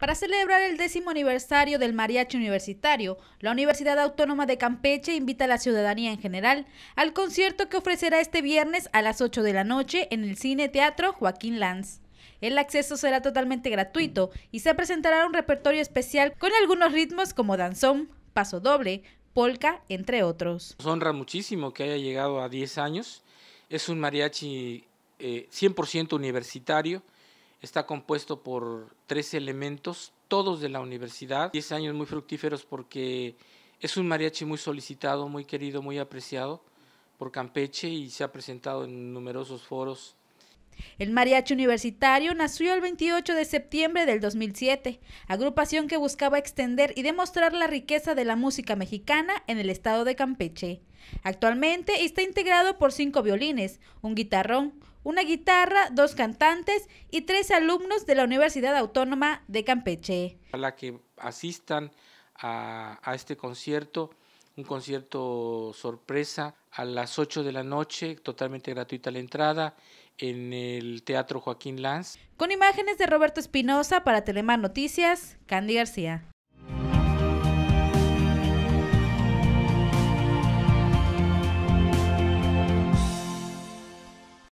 Para celebrar el décimo aniversario del mariachi universitario, la Universidad Autónoma de Campeche invita a la ciudadanía en general al concierto que ofrecerá este viernes a las 8 de la noche en el Cine Teatro Joaquín Lanz. El acceso será totalmente gratuito y se presentará un repertorio especial con algunos ritmos como danzón, paso doble, polka, entre otros. Nos honra muchísimo que haya llegado a 10 años. Es un mariachi 100% eh, universitario Está compuesto por tres elementos, todos de la universidad. Diez años muy fructíferos porque es un mariachi muy solicitado, muy querido, muy apreciado por Campeche y se ha presentado en numerosos foros el mariachi universitario nació el 28 de septiembre del 2007, agrupación que buscaba extender y demostrar la riqueza de la música mexicana en el estado de Campeche. Actualmente está integrado por cinco violines, un guitarrón, una guitarra, dos cantantes y tres alumnos de la Universidad Autónoma de Campeche. para que asistan a, a este concierto, un concierto sorpresa a las 8 de la noche, totalmente gratuita la entrada en el Teatro Joaquín Lanz. Con imágenes de Roberto Espinosa para Telemar Noticias, Candy García.